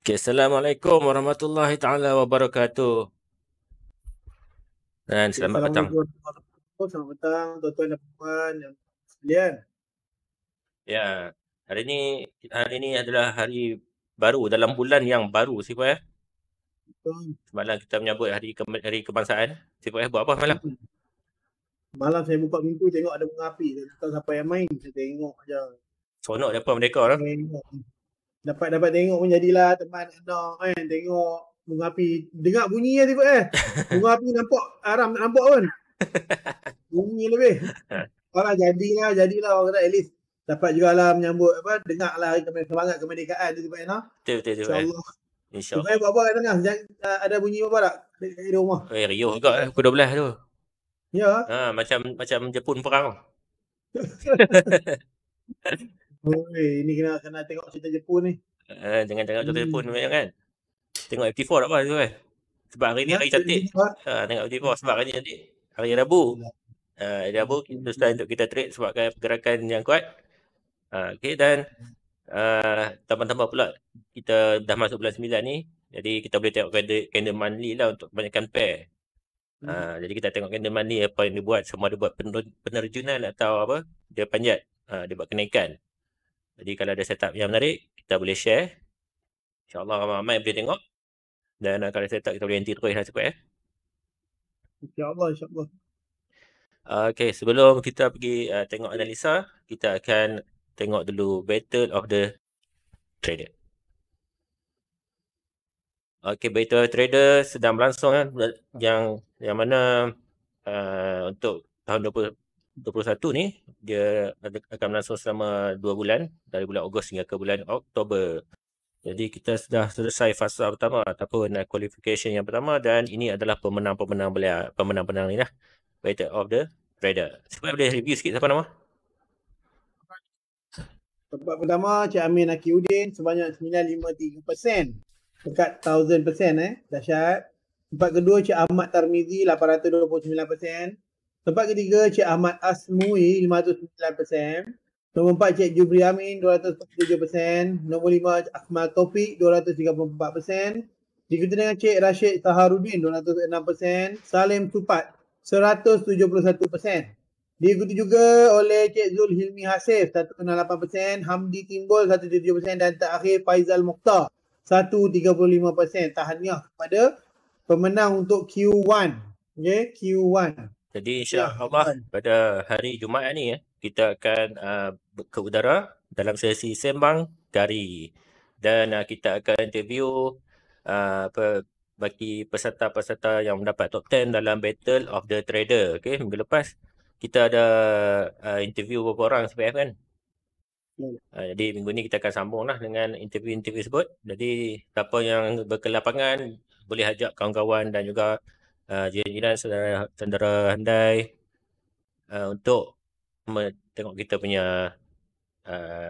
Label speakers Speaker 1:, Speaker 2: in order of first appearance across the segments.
Speaker 1: Okay, Assalamualaikum warahmatullahi taala wabarakatuh. Dan selamat okay,
Speaker 2: Selamat petang tuan-tuan dan puan yang sekalian.
Speaker 1: Ya, hari ini hari ini adalah hari baru dalam bulan yang baru siapa ya? Eh? Malam kita menyambut hari ke- hari kebangsaan. Siapa ya eh, buat apa malam?
Speaker 2: Malam saya buka pintu tengok ada bunga api. Saya tak tahu siapa yang main. Saya tengok je.
Speaker 1: Sonok depan mereka lah. Tengok
Speaker 2: dapat dapat tengok pun jadilah teman anda kan tengok bunga api dengar bunyi dia tiba eh bunga api nampak aram tak nampak pun bunyi lebih orang jadilah jadilah orang kata at least dapat juga lah menyambut apa dengarlah lah semangat kemerdekaan tu tiba eh betul betul betul eh. insyaAllah insyaAllah tiba apa kat tengah Jangan, ada bunyi apa tak di rumah
Speaker 1: eh riuh juga eh pukul 12 tu ya ha, macam macam Jepun perang
Speaker 2: Oi, ni kena kena tengok cerita Jepun ni.
Speaker 1: Uh, jangan cakap cerita hmm. Jepun hmm. kan. Tengok FT4 tak apa tu kan. Eh. Sebab hari ni hari ya, cantik. Ha, tengok FT4 sebab hari ni cantik. Hari Rabu. Ha, uh, hari Rabu kita start untuk kita trade sebab pergerakan yang kuat. Ha, uh, okay dan uh, tambah-tambah pula kita dah masuk bulan 9 ni. Jadi kita boleh tengok candle, candle monthly lah untuk kebanyakan pair. Ha, hmm. jadi kita tengok candle monthly apa yang dia buat. Semua dia buat penerjunan atau apa. Dia panjat. Ha, dia buat kenaikan. Jadi kalau ada setup yang menarik, kita boleh share. InsyaAllah ramai-ramai boleh tengok. Dan kalau ada setup, kita boleh henti terus lah cepat eh. ya.
Speaker 2: InsyaAllah, insyaAllah.
Speaker 1: Okay, sebelum kita pergi uh, tengok analisa, kita akan tengok dulu battle of the trader. Okay, battle of the trader sedang berlangsung kan. Yang yang mana uh, untuk tahun 2021 ni dia akan berlangsung selama 2 bulan dari bulan Ogos hingga ke bulan Oktober. Jadi kita sudah selesai fasa pertama ataupun uh, qualification yang pertama dan ini adalah pemenang-pemenang belia, pemenang-pemenang ni lah. Better of the Trader. Siapa boleh review sikit siapa nama?
Speaker 2: Tempat pertama Cik Amin Aki Udin sebanyak 953%. Dekat 1000% eh. Dahsyat. Tempat kedua Cik Ahmad Tarmizi 829%. Tempat ketiga Cik Ahmad Asmui 509%. Nombor empat Cik Jubri Amin 247%. Nombor lima Akmal Taufik 234%. Dikuti dengan Cik Rashid Taharudin 206%. Salim Supat 171%. Diikuti juga oleh Cik Zul Hilmi Hasif 168%. Hamdi Timbul 177% dan terakhir Faizal Mokhtar 135%. Tahniah kepada pemenang untuk Q1. Okay, Q1. Jadi
Speaker 1: ya, Insyaallah ya, pada hari Jumaat ni ya, kita akan uh, ke udara dalam sesi sembang dari dan uh, kita akan interview uh, apa bagi peserta-peserta yang mendapat top 10 dalam Battle of the Trader. Okay, minggu lepas kita ada uh, interview beberapa orang SPF kan. Ya. Uh, jadi minggu ni kita akan sambunglah dengan interview-interview sebut. Jadi siapa yang berkelapangan boleh ajak kawan-kawan dan juga Ah, jiran-jiran saudara-saudara handai uh, untuk tengok kita punya uh,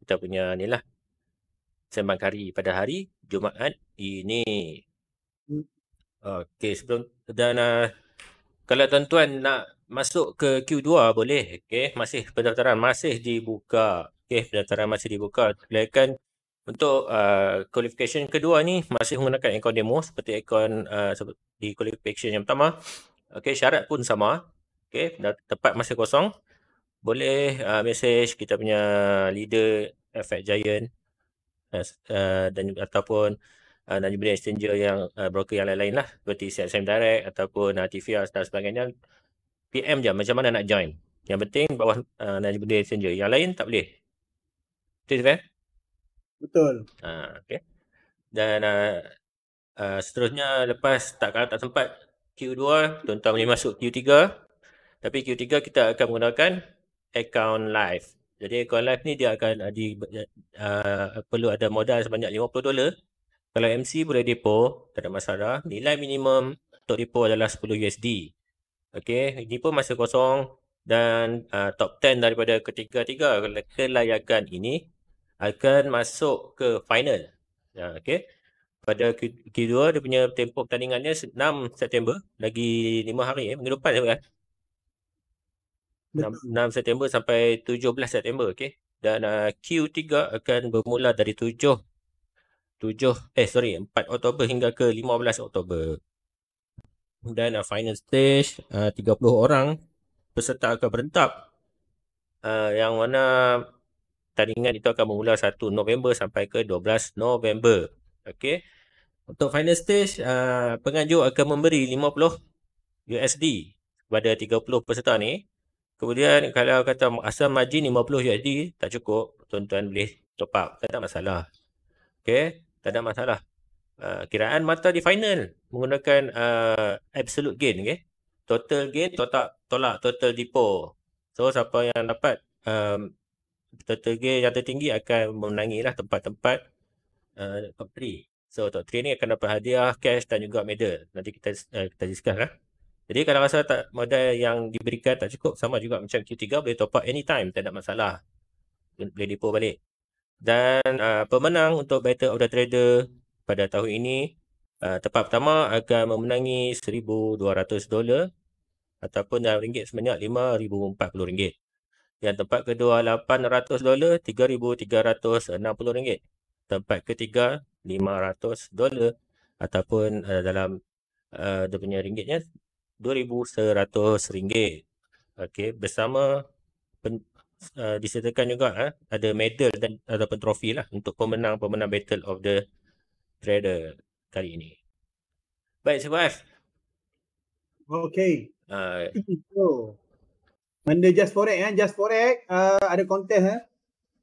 Speaker 1: kita punya ni lah sembang kari pada hari Jumaat ini. Hmm. Okey sebelum dan uh, kalau tuan-tuan nak masuk ke Q2 boleh okey masih pendaftaran masih dibuka. Okey pendaftaran masih dibuka. Silakan untuk uh, qualification kedua ni masih menggunakan ekon demo seperti ekon uh, di qualification yang pertama. Okey, syarat pun sama. Okey, dah tepat masa kosong. Boleh uh, message kita punya leader Effect Giant uh, uh dan ataupun uh, dan juga exchanger yang uh, broker yang lain-lain lah seperti CSM Direct ataupun uh, TVS dan sebagainya. PM je macam mana nak join. Yang penting bawah uh, Najibuddin Exchanger. Yang lain tak boleh. Betul tak? Betul. Ha, okay. Dan uh, uh, seterusnya lepas tak kalah tak sempat Q2, tuan-tuan boleh masuk Q3. Tapi Q3 kita akan menggunakan account live. Jadi account live ni dia akan uh, di, uh, perlu ada modal sebanyak $50. dolar. Kalau MC boleh depo, tak ada masalah. Nilai minimum untuk depo adalah 10 USD. Okey, ini pun masih kosong dan uh, top 10 daripada ketiga-tiga kelayakan ini akan masuk ke final. Ya, okay. Pada Q2, dia punya tempoh pertandingannya 6 September. Lagi 5 hari. Eh. Minggu depan je 6 September sampai 17 September. Okay. Dan uh, Q3 akan bermula dari 7 7 eh sorry 4 Oktober hingga ke 15 Oktober. Dan uh, final stage uh, 30 orang peserta akan berentap uh, yang mana tandingan itu akan bermula 1 November sampai ke 12 November. Okey. Untuk final stage, uh, penganjur akan memberi 50 USD kepada 30 peserta ni. Kemudian kalau kata asal margin 50 USD tak cukup, tuan-tuan boleh top up. Tak ada masalah. Okey, tak ada masalah. Uh, kiraan mata di final menggunakan uh, absolute gain okay? total gain tolak, tolak total depo so siapa yang dapat um, tertinggi yang tertinggi akan memenangi lah tempat-tempat uh, top 3. So top 3 ni akan dapat hadiah cash dan juga medal. Nanti kita uh, kita discuss lah. Jadi kalau rasa tak modal yang diberikan tak cukup sama juga macam Q3 boleh top up anytime tak ada masalah. Boleh depo balik. Dan uh, pemenang untuk Battle of the Trader pada tahun ini uh, tempat pertama akan memenangi 1200 dolar ataupun dalam ringgit sebanyak 5040 ringgit. Yang tempat kedua 800 dolar 3360 ringgit. Tempat ketiga 500 dolar ataupun uh, dalam uh, dia punya ringgitnya 2100 ringgit. Okey, bersama pen, uh, disertakan juga eh, ada medal dan ataupun trofi lah untuk pemenang-pemenang Battle of the Trader kali ini. Baik, sebab, Okey. Uh,
Speaker 2: Benda just forex eh. Just forex uh, ada kontes eh.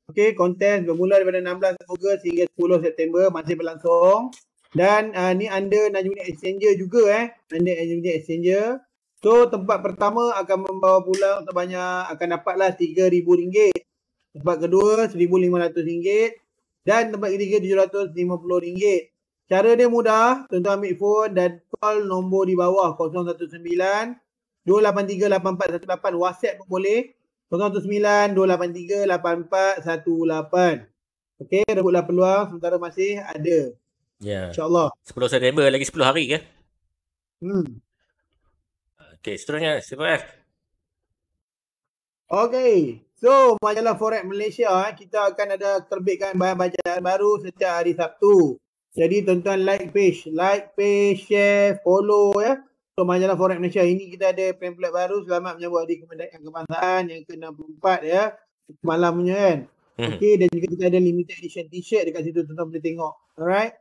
Speaker 2: Okey, kontes bermula daripada 16 Ogos sehingga 10 September masih berlangsung. Dan uh, ni anda Najmuni Exchanger juga eh. anda Najmuni Exchanger. So tempat pertama akan membawa pulang sebanyak akan dapatlah RM3,000. Tempat kedua RM1,500. Dan tempat ketiga RM750. Cara dia mudah. Tuan-tuan ambil phone dan call nombor di bawah 019 0218384118 WhatsApp pun boleh 0192838418. Okey, rebutlah peluang sementara masih ada. Ya. Yeah. InsyaAllah.
Speaker 1: 10 September lagi 10 hari ke? Hmm. Okey, seterusnya Super F.
Speaker 2: Okey. So, majalah Forex Malaysia eh, kita akan ada terbitkan bahan bacaan baru setiap hari Sabtu. Jadi, tuan-tuan like page. Like page, share, follow ya. So, majalah Forex Malaysia ini kita ada pamphlet baru selamat menyambut adik kebangsaan yang ke-64 ya. Malam punya kan. Hmm. Okey dan juga kita ada limited edition t-shirt dekat situ tuan-tuan boleh tengok. Alright.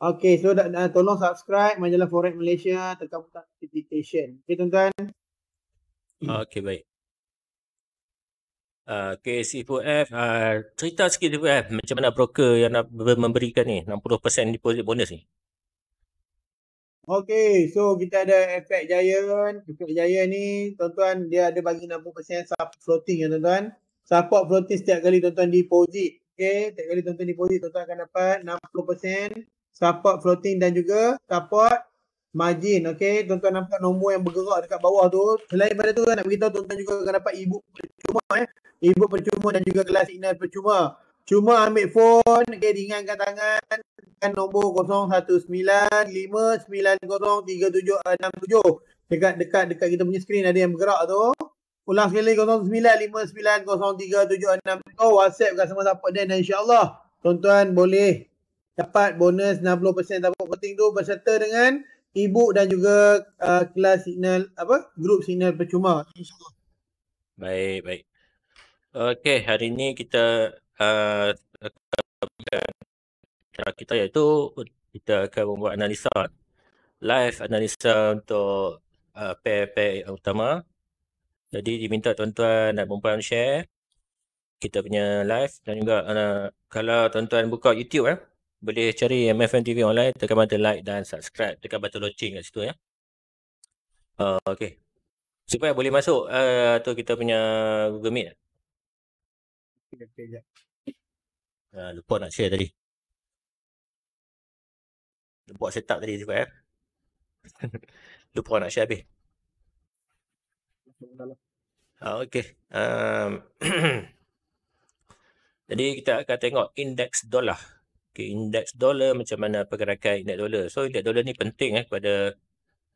Speaker 2: Okey so da- da- tolong subscribe majalah Forex Malaysia tekan butang notification. Okey tuan-tuan.
Speaker 1: Hmm. Okey baik. Uh, ah, okay, c Uh, cerita sikit c Macam mana broker yang nak memberikan ni 60% deposit bonus ni?
Speaker 2: Okay, so kita ada efek giant. Efek giant ni, tuan-tuan, dia ada bagi 60% floating ya, tuan-tuan. Support floating setiap kali tuan-tuan deposit. Okay, setiap kali tuan-tuan deposit, tuan-tuan akan dapat 60% support floating dan juga support margin. Okay, tuan-tuan nampak nombor yang bergerak dekat bawah tu. Selain pada tu, nak beritahu tuan-tuan juga akan dapat ebook percuma. Eh. Ebook percuma dan juga kelas signal percuma. Cuma ambil phone, okay, ringankan tangan dengan nombor 0195903767. Dekat dekat dekat kita punya skrin ada yang bergerak tu. Ulang sekali 0195903767. WhatsApp kat semua siapa dan insya tuan-tuan boleh dapat bonus 60% tabung penting tu berserta dengan ibu dan juga uh, kelas signal apa grup signal percuma insya
Speaker 1: Baik, baik. Okey, hari ni kita uh, kita iaitu kita akan membuat analisa live analisa untuk uh, pair pair utama. Jadi diminta tuan-tuan dan puan share kita punya live dan juga uh, kalau tuan-tuan buka YouTube eh boleh cari MFM TV online tekan butang like dan subscribe tekan butang loceng kat situ ya. Uh, okay. Supaya boleh masuk uh, tu kita punya Google Meet. Okay, okay, yeah. Ha, lupa nak share tadi. Buat setup tadi juga ya. Eh. lupa nak share habis. Ha, okay. Um, jadi kita akan tengok indeks dolar. Okay, indeks dolar macam mana pergerakan indeks dolar. So indeks dolar ni penting eh kepada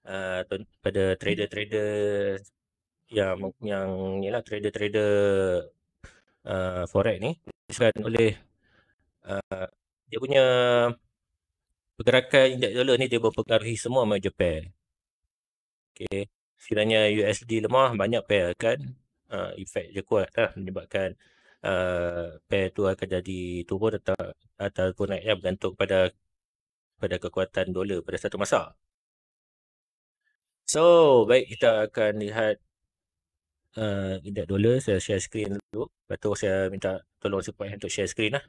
Speaker 1: uh, ah, pada trader-trader yang yang ni lah trader-trader uh, forex ni disebabkan oleh uh, dia punya pergerakan indeks dolar ni dia berpengaruhi semua sama pair. Okay. Sekiranya USD lemah, banyak pair akan uh, efek je kuat lah menyebabkan uh, pair tu akan jadi turun atau, ataupun naik ya, bergantung pada pada kekuatan dolar pada satu masa. So, baik kita akan lihat uh, eh, indeks dolar. Saya share screen dulu. Lepas tu saya minta tolong support untuk share screen lah.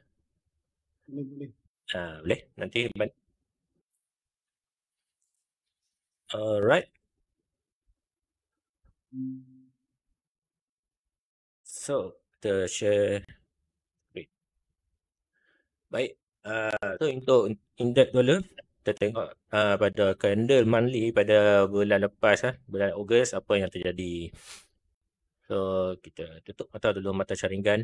Speaker 1: Boleh, ah, boleh. Nanti ban- Alright. So, kita share. Great. Baik. Uh, so, untuk index dollar, kita tengok uh, pada candle monthly pada bulan lepas, ha, bulan Ogos, apa yang terjadi. So, kita tutup mata dulu mata syaringan.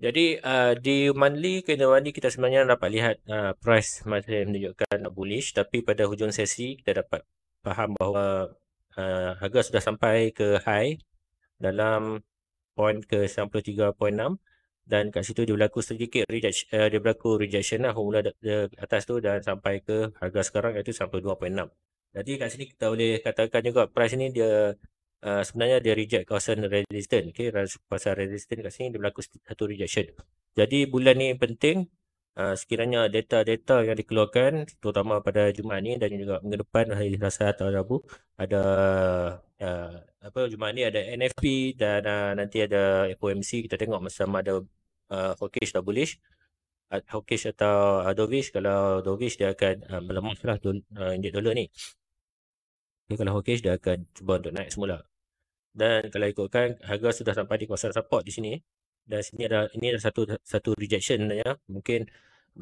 Speaker 1: Jadi uh, di monthly ke monthly kita sebenarnya dapat lihat uh, price masih menunjukkan bullish tapi pada hujung sesi kita dapat faham bahawa uh, harga sudah sampai ke high dalam point ke 93.6 dan kat situ dia berlaku sedikit reject, uh, dia berlaku rejection lah formula atas tu dan sampai ke harga sekarang iaitu sampai Jadi kat sini kita boleh katakan juga price ni dia Eh, sebenarnya dia reject kawasan resistant okay, kawasan resistant kat sini dia berlaku satu rejection jadi bulan ni penting uh, sekiranya data-data yang dikeluarkan terutama pada Jumaat ni dan juga minggu depan hari Selasa atau Rabu ada uh, apa Jumaat ni ada NFP dan uh, nanti ada FOMC kita tengok masa ada uh, hawkish atau bullish hawkish atau uh, dovish kalau dovish dia akan uh, melemah lah uh, indik dolar ni kalau hawkish dia akan cuba untuk naik semula dan kalau ikutkan harga sudah sampai di kawasan support di sini dan sini ada ini ada satu satu rejection ya mungkin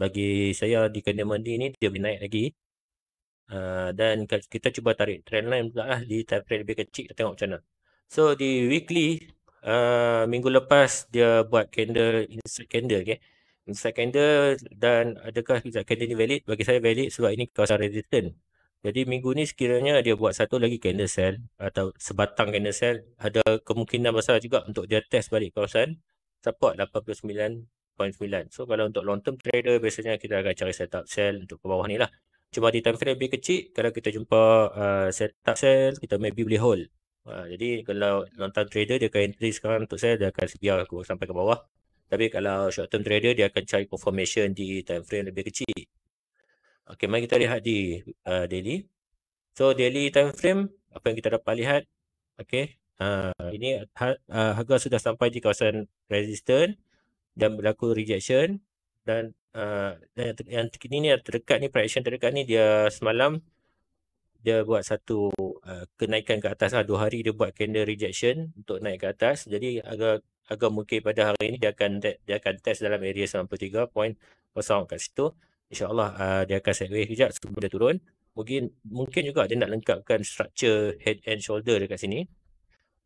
Speaker 1: bagi saya di candle ni dia boleh naik lagi uh, dan kita cuba tarik trend line pula lah di time frame lebih kecil kita tengok macam mana so di weekly uh, minggu lepas dia buat candle inside candle okey inside candle dan adakah inside candle ni valid bagi saya valid sebab ini kawasan resistance jadi minggu ni sekiranya dia buat satu lagi candle sell atau sebatang candle sell, ada kemungkinan besar juga untuk dia test balik kawasan support 89.9. So kalau untuk long term trader biasanya kita akan cari setup sell untuk ke bawah ni lah. Cuma di time frame lebih kecil kalau kita jumpa uh, setup sell, kita maybe boleh hold. Uh, jadi kalau long term trader dia akan entry sekarang untuk sell dia akan biar aku sampai ke bawah. Tapi kalau short term trader dia akan cari confirmation di time frame lebih kecil. Okey, mari kita lihat di uh, daily. So daily time frame apa yang kita dapat lihat? Okey. Uh, ini ha, uh, harga sudah sampai di kawasan resistance dan berlaku rejection dan uh, yang, yang ini ni yang terdekat ni projection terdekat ni dia semalam dia buat satu uh, kenaikan ke atas lah. Dua hari dia buat candle rejection untuk naik ke atas. Jadi agak agak mungkin pada hari ini dia akan dia akan test dalam area 93.0 kat situ. InsyaAllah uh, dia akan sideways kejap sebelum dia turun. Mungkin mungkin juga dia nak lengkapkan structure head and shoulder dekat sini.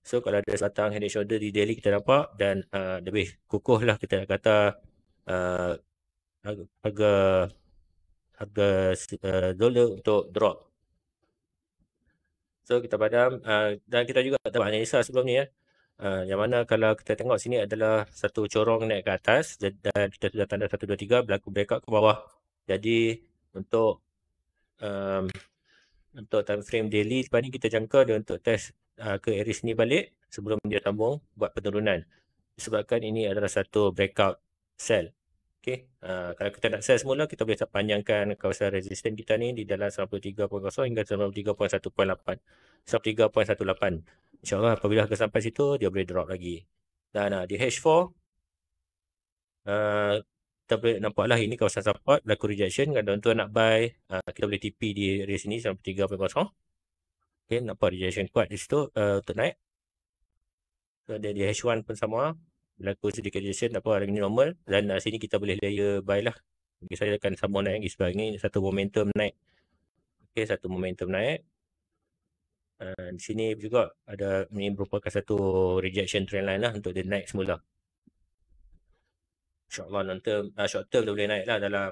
Speaker 1: So kalau ada selatang head and shoulder di daily kita nampak dan uh, lebih kukuh lah kita nak kata uh, agak harga uh, dollar untuk drop. So kita padam uh, dan kita juga dapat analisa sebelum ni ya. Uh, yang mana kalau kita tengok sini adalah satu corong naik ke atas dan kita sudah tanda 1, 2, 3 berlaku breakout ke bawah jadi untuk um, untuk time frame daily lepas ni kita jangka dia untuk test uh, ke area sini balik sebelum dia sambung buat penurunan. Sebabkan ini adalah satu breakout sell. Okay. Uh, kalau kita nak sell semula, kita boleh panjangkan kawasan resistance kita ni di dalam 93.0 hingga 93.1.8. 93.18. InsyaAllah apabila ke sampai situ, dia boleh drop lagi. Dan uh, di H4, uh, kita boleh nampaklah ini kawasan support berlaku rejection kalau tuan-tuan nak buy uh, kita boleh TP di area sini sampai 3.0 okey nampak rejection kuat di situ uh, untuk naik so dia di H1 pun sama berlaku sedikit rejection tak apa hari ini normal dan uh, sini kita boleh layer buy lah okay, saya akan sama naik lagi sebab ini satu momentum naik okey satu momentum naik uh, di sini juga ada ini merupakan satu rejection trend line lah untuk dia naik semula InsyaAllah long term, uh, short term dia boleh naik lah dalam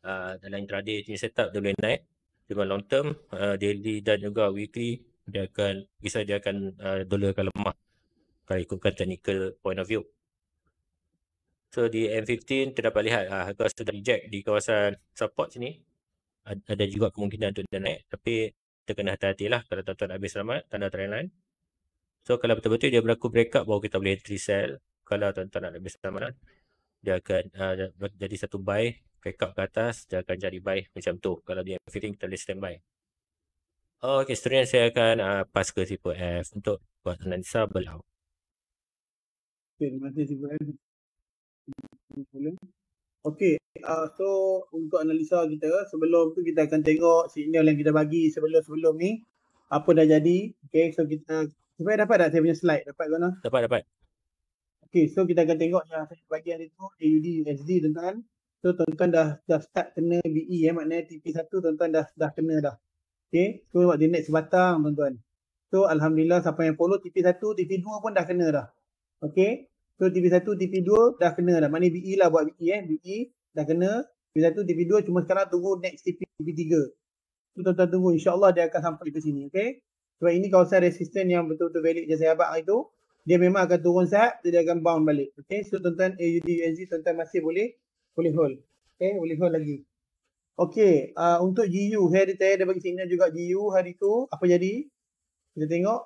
Speaker 1: uh, dalam intraday punya setup dia boleh naik. Cuma long term, uh, daily dan juga weekly, dia akan, bisa dia akan uh, dollar akan lemah kalau ikutkan technical point of view. So di M15 terdapat lihat uh, harga sudah reject di kawasan support sini. Ada juga kemungkinan untuk dia naik tapi kita kena hati-hati lah kalau tuan-tuan habis selamat tanda trendline. So kalau betul-betul dia berlaku breakout baru kita boleh entry sell kalau tuan-tuan nak lebih selamat dia akan uh, jadi satu buy backup ke atas dia akan jadi buy macam tu kalau dia everything kita boleh standby oh, ok seterusnya saya akan uh, pass ke tipu F untuk buat analisa belau
Speaker 2: ok terima kasih tipu F ok uh, so untuk analisa kita sebelum tu kita akan tengok signal yang kita bagi sebelum-sebelum ni apa dah jadi ok so kita supaya dapat tak saya punya slide dapat ke mana dapat dapat Okay, so kita akan tengok yang bagi hari tu AUD USD tuan-tuan. So tuan-tuan dah dah start kena BE eh ya? maknanya TP1 tuan-tuan dah dah kena dah. Okay, so buat next sebatang tuan-tuan. So alhamdulillah siapa yang follow TP1, TP2 pun dah kena dah. Okay, so TP1, TP2 dah kena dah. Maknanya BE lah buat BE ya, eh, BE dah kena. TP1, TP2 cuma sekarang tunggu next TP, TP3. Tu tuan-tuan tunggu. InsyaAllah dia akan sampai ke sini. Okay. Sebab ini kawasan resisten yang betul-betul valid je saya abang hari tu dia memang akan turun sat dia akan bound balik okey so tuan-tuan AUD USD tuan-tuan masih boleh boleh hold okey boleh hold lagi okey uh, untuk GU hari tadi dia bagi signal juga GU hari tu apa jadi kita tengok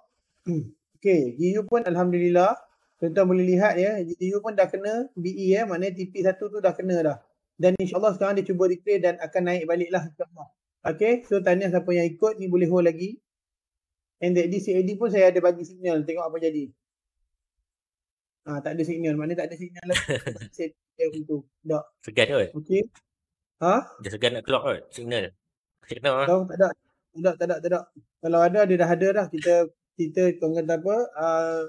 Speaker 2: okey GU pun alhamdulillah tuan-tuan boleh lihat ya GU pun dah kena BE ya eh, maknanya TP1 tu dah kena dah dan insyaallah sekarang dia cuba retrace dan akan naik baliklah insyaallah okey so tanya siapa yang ikut ni boleh hold lagi and that DCAD pun saya ada bagi signal tengok apa jadi Ah tak ada signal. Mana tak ada signal lah. Set dia tu. Tak.
Speaker 1: Segan kot. Okey. Ha? Dia segan nak keluar kot signal.
Speaker 2: Kena ah. Tak ada. Tak ada, tak ada, Kalau ada dia dah ada dah. Kita kita kau kata apa? Ah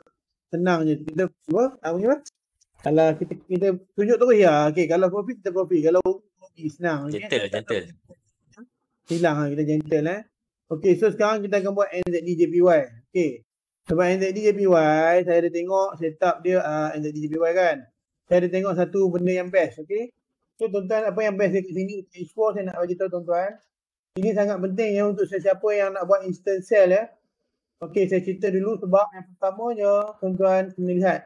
Speaker 2: tenang je. Kita apa? Apa ni? Kalau kita kita tunjuk terus ya. Okey, kalau profit kita profit. Kalau profit senang. Gentle, okay. gentle. Hilang lah kita gentle eh. Okey, so sekarang kita akan buat NZD JPY. Okey. Sebab NZD JPY saya ada tengok setup dia uh, ah, NZD JPY kan. Saya ada tengok satu benda yang best. Okay. So tuan-tuan apa yang best dekat sini. H4 saya nak bagi tahu tuan-tuan. Ini sangat penting ya untuk sesiapa yang nak buat instant sell ya. Okay saya cerita dulu sebab yang pertamanya tuan-tuan kena lihat.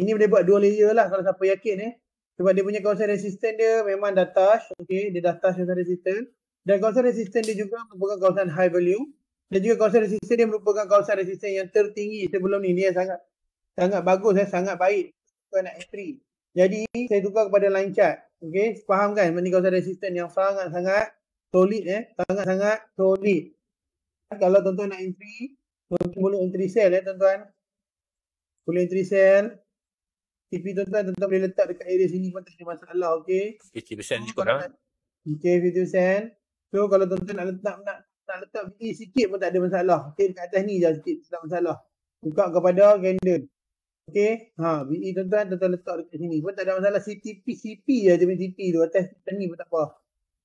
Speaker 2: Ini boleh buat dua layer lah kalau siapa yakin eh. Sebab dia punya kawasan resistance dia memang dah touch. Okay dia dah touch kawasan resistance. Dan kawasan resistance dia juga merupakan kawasan high value dan juga kawasan resisten dia merupakan kawasan resisten yang tertinggi sebelum ni. Dia sangat sangat bagus eh, sangat baik. Tuan nak entry. Jadi saya tukar kepada line chart. Okay, faham kan? Ini kawasan resisten yang sangat-sangat solid eh, sangat-sangat solid. Kalau tuan-tuan nak entry, tuan-tuan boleh entry sell eh tuan-tuan. Boleh entry sell. TP tuan-tuan, tuan-tuan boleh letak dekat area sini pun tak ada masalah, okey.
Speaker 1: 50% cukup dah.
Speaker 2: Okey, 50%. So kalau tuan-tuan nak letak nak nak letak VE sikit pun tak ada masalah. Okey dekat atas ni je sikit tak masalah. Buka kepada candle. Okey. Ha VE tuan-tuan tuan letak dekat sini pun tak ada masalah CTP CP je dia CTP tu atas ni pun tak apa.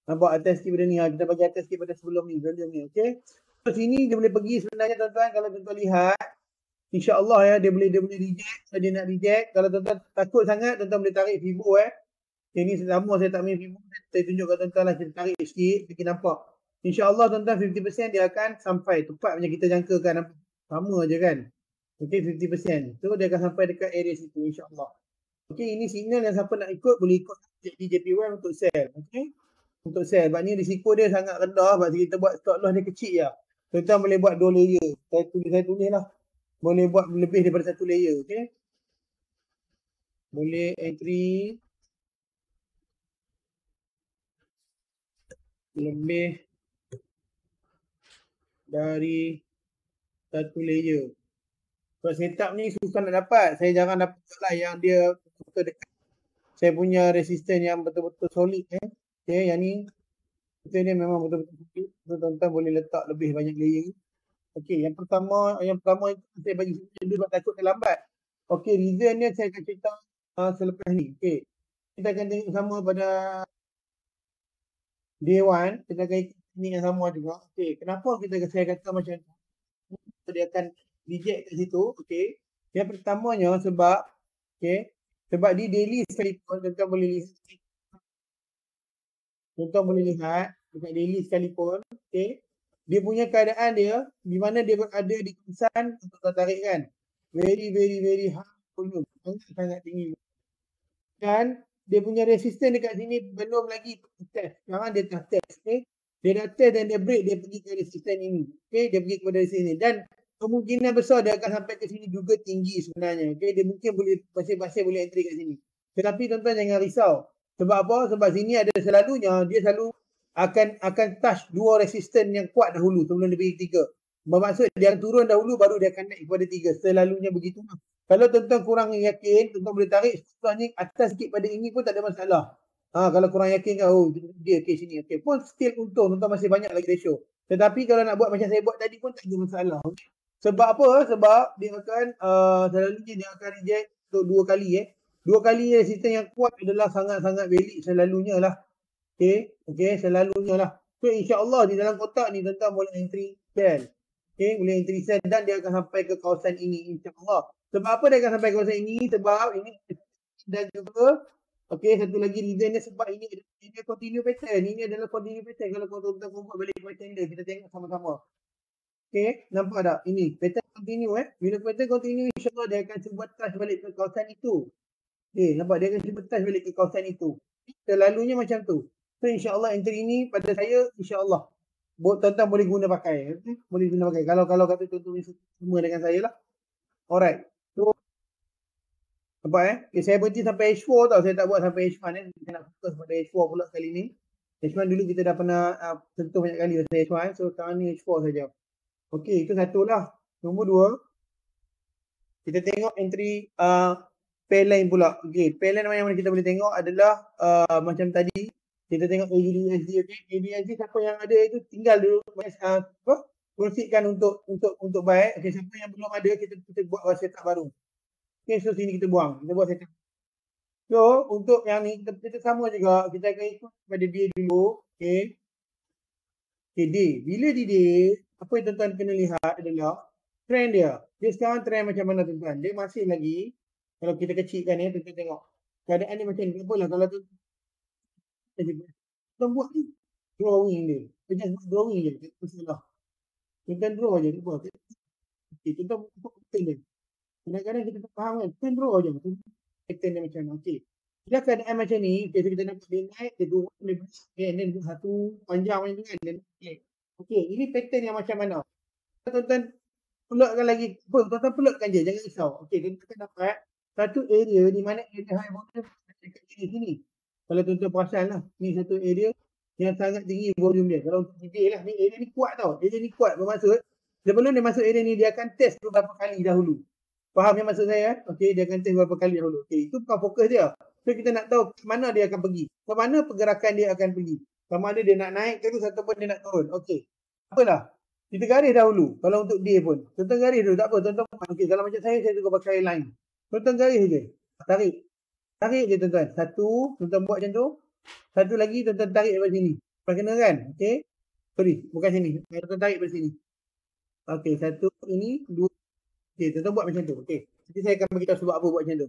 Speaker 2: Nampak atas sikit benda ni. Ha, kita bagi atas sikit pada sebelum ni. Sebelum ni. Okey. So sini dia boleh pergi sebenarnya tuan-tuan kalau tuan-tuan lihat. InsyaAllah ya dia boleh dia boleh reject. Kalau dia nak reject. Kalau tuan-tuan takut sangat tuan-tuan boleh tarik fibo eh. Okay, ini selama saya tak main fibo. Saya tunjukkan kat tuan-tuan lah. Kita tarik sikit. Kita nampak. InsyaAllah tuan-tuan 50% dia akan sampai tepat macam kita jangkakan sama je kan. Okay 50%. So dia akan sampai dekat area situ insyaAllah. Okay ini signal yang siapa nak ikut boleh ikut di JPY untuk sell. Okay. Untuk sell. Sebab ni risiko dia sangat rendah. Sebab kita buat stop loss dia kecil je. Tuan-tuan boleh buat dua layer. Saya tulis, saya tulis lah. Boleh buat lebih daripada satu layer. Okay. Boleh entry. Lebih dari satu layer. Sebab setup ni susah nak dapat. Saya jangan dapat lah yang dia betul betul dekat. Saya punya resisten yang betul-betul solid eh. Okay, ya, yang ni kita ni memang betul-betul solid. So, tuan-tuan boleh letak lebih banyak layer. Okey, yang pertama, yang pertama saya bagi dulu sebab takut terlambat. lambat. Okey, reason dia saya akan cerita uh, selepas ni. Okey. Kita akan tengok sama pada day one, kita akan ikut ni yang sama juga. Okey, kenapa kita saya kata macam tu? Dia akan reject kat situ, okey. Yang pertamanya sebab okey, sebab di daily sekalipun kita boleh lihat tuan boleh lihat dekat daily sekalipun, okey. Dia punya keadaan dia di mana dia berada di kesan untuk tertarik kan. Very very very high volume. Sangat sangat tinggi. Dan dia punya resisten dekat sini belum lagi test. Sekarang dia tengah test. Okay. Dia dah test dan dia break, dia pergi ke resisten ini. Okay, dia pergi kepada resisten ini. Dan kemungkinan besar dia akan sampai ke sini juga tinggi sebenarnya. Okay, dia mungkin boleh pasir-pasir boleh entry ke sini. Tetapi tuan-tuan jangan risau. Sebab apa? Sebab sini ada selalunya, dia selalu akan akan touch dua resisten yang kuat dahulu sebelum dia pergi tiga. Bermaksud dia yang turun dahulu baru dia akan naik kepada tiga. Selalunya begitu. Lah. Kalau tuan-tuan kurang yakin, tuan-tuan boleh tarik contohnya atas sikit pada ini pun tak ada masalah. Ha, kalau kurang yakin kan, oh dia okay sini. Okay. Pun still untung, untung masih banyak lagi ratio. Tetapi kalau nak buat macam saya buat tadi pun tak ada masalah. Okay? Sebab apa? Sebab dia akan, uh, selalu dia akan reject untuk dua kali. Eh. Dua kali eh, sistem yang kuat adalah sangat-sangat valid selalunya lah. Okay, okay selalunya lah. So insya Allah di dalam kotak ni tentang boleh entry sell. Okay, boleh entry sell dan dia akan sampai ke kawasan ini insya Allah. Sebab apa dia akan sampai ke kawasan ini? Sebab ini dan juga Okey, satu lagi reason dia sebab ini dia continue pattern. Ini adalah continue pattern. Kalau kau tak buat balik pattern dia, kita tengok sama-sama. Okey, nampak tak? Ini pattern continue eh. Bila pattern continue, insyaAllah dia akan cuba touch balik ke kawasan itu. Okay, nampak? Dia akan cuba touch balik ke kawasan itu. Terlalunya macam tu. So, insyaAllah entry ini pada saya, insyaAllah. Tuan-tuan boleh guna pakai. Okay? Eh. Boleh guna pakai. Kalau kalau kata tuan-tuan semua dengan saya lah. Alright apa eh okay, eh, saya berhenti sampai H4 tau saya tak buat sampai H1 eh. saya nak fokus pada H4 pula kali ni H1 dulu kita dah pernah uh, sentuh banyak kali pasal H1 eh. so sekarang ni H4 saja okey itu satu lah nombor dua kita tengok entry uh, ah, pairline pula okey pairline mana mana kita boleh tengok adalah uh, macam tadi kita tengok ADSD okey ADSD siapa yang ada itu tinggal dulu uh, apa proceedkan untuk untuk untuk baik eh. okey siapa yang belum ada kita kita buat rasa baru Okay, so sini kita buang. Kita buat setup. So, untuk yang ni, kita, kita sama juga. Kita akan ikut pada dia dulu. Okay. Okay, D. Bila di D, apa yang tuan-tuan kena lihat adalah trend dia. Dia sekarang trend macam mana tuan-tuan. Dia masih lagi, kalau kita kecilkan ya, tuan-tuan tengok. Keadaan ni macam ni. Apalah kalau tu. Tuan buat ni. Drawing dia. Tuan buat drawing je. Tuan-tuan draw je. Tuan-tuan buat. Okay, tuan-tuan buat. Kadang-kadang kita tak faham kan. Kita draw je. Pattern dia macam mana. Okay. Bila ada macam ni, okay, kita nak dia naik, dia dua, dia beri, okay, and then satu panjang macam tu kan. Then, okay. okay, ini pattern yang macam mana? Tuan-tuan, pelukkan lagi. Pun, tuan-tuan pelukkan je. Jangan risau. Okay, kita akan dapat satu area di mana area high volume dekat area sini. Kalau tuan-tuan perasan lah, ni satu area yang sangat tinggi volume dia. Kalau untuk TV lah, ni area ni kuat tau. Area ni kuat bermaksud, sebelum dia masuk area ni, dia akan test beberapa kali dahulu. Faham yang maksud saya kan? Okey, dia akan test beberapa kali dahulu. Okey, itu bukan fokus dia. So, kita nak tahu ke mana dia akan pergi. Ke mana pergerakan dia akan pergi. Sama ada dia nak naik terus ataupun dia nak turun. Okey. Apalah. Kita garis dahulu. Kalau untuk dia pun. tentang garis dulu. Tak apa. Tonton. Okey, kalau macam saya, saya juga pakai line. Tentang garis je. Tarik. Tarik je tuan-tuan. Satu, tuan-tuan buat macam tu. Satu lagi, tuan-tuan tarik daripada sini. Perkena kan? Okey. Sorry, bukan sini. Tuan-tuan tarik daripada sini. Okey, satu, ini, dua, Okey, tuan-tuan buat macam tu. okay. Jadi saya akan beritahu sebab apa buat macam tu.